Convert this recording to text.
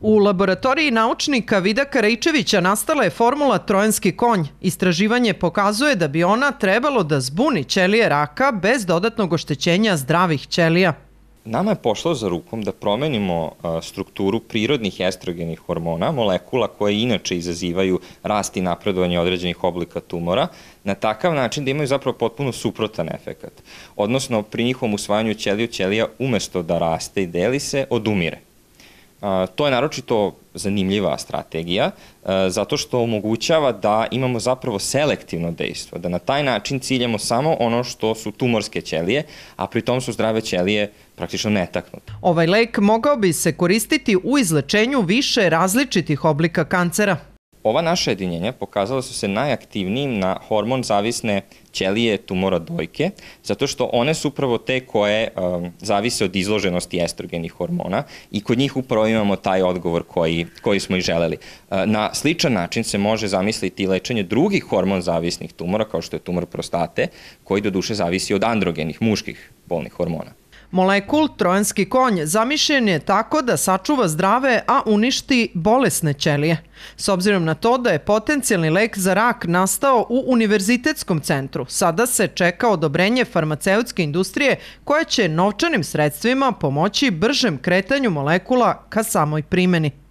U laboratoriji naučnika Vida Karajčevića nastala je formula trojanski konj. Istraživanje pokazuje da bi ona trebalo da zbuni ćelije raka bez dodatnog oštećenja zdravih ćelija. Nama je pošlo za rukom da promenimo strukturu prirodnih estrogenih hormona, molekula koje inače izazivaju rast i napredovanje određenih oblika tumora, na takav način da imaju zapravo potpuno suprotan efekat. Odnosno, pri njihovom usvajanju ćeliju ćelija umesto da raste i deli se, odumire. To je naročito zanimljiva strategija, e, zato što omogućava da imamo zapravo selektivno dejstvo, da na taj način ciljamo samo ono što su tumorske ćelije, a pritom su zdrave ćelije praktično netaknute. Ovaj lek mogao bi se koristiti u izlečenju više različitih oblika kancera. Ova naša jedinjenja pokazala su se najaktivnijim na hormon zavisne ćelije tumora dojke, zato što one su upravo te koje um, zavise od izloženosti estrogenih hormona i kod njih upravo imamo taj odgovor koji, koji smo i želeli. Uh, na sličan način se može zamisliti i lečenje drugih hormon zavisnih tumora, kao što je tumor prostate, koji do duše zavisi od androgenih, muških bolnih hormona. Molekul trojanski konj zamišljen je tako da sačuva zdrave, a uništi bolesne ćelije. S obzirom na to da je potencijalni lek za rak nastao u univerzitetskom centru, sada se čeka odobrenje farmaceutske industrije koja će novčanim sredstvima pomoći bržem kretanju molekula ka samoj primeni.